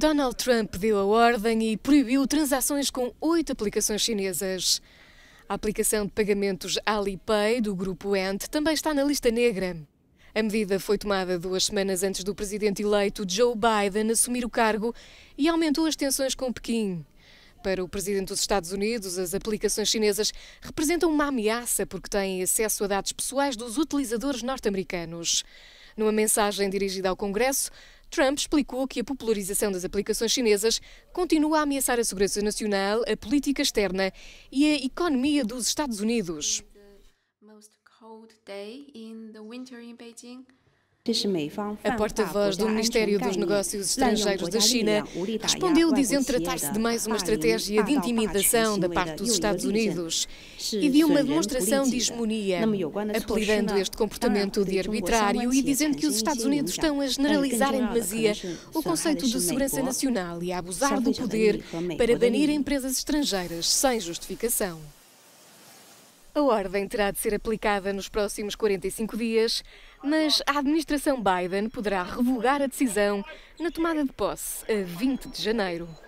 Donald Trump deu a ordem e proibiu transações com oito aplicações chinesas. A aplicação de pagamentos Alipay do grupo Ant também está na lista negra. A medida foi tomada duas semanas antes do presidente eleito Joe Biden assumir o cargo e aumentou as tensões com Pequim. Para o presidente dos Estados Unidos, as aplicações chinesas representam uma ameaça porque têm acesso a dados pessoais dos utilizadores norte-americanos. Numa mensagem dirigida ao Congresso, Trump explicou que a popularização das aplicações chinesas continua a ameaçar a segurança nacional, a política externa e a economia dos Estados Unidos. A porta-voz do Ministério dos Negócios Estrangeiros da China respondeu dizendo tratar-se de mais uma estratégia de intimidação da parte dos Estados Unidos e de uma demonstração de hegemonia, apelidando este ah, comportamento de arbitrário e dizendo que os Estados Unidos estão a generalizar em demasia o conceito de segurança nacional e a abusar do poder para banir empresas estrangeiras sem justificação. A ordem terá de ser aplicada nos próximos 45 dias, mas a administração Biden poderá revogar a decisão na tomada de posse a 20 de janeiro.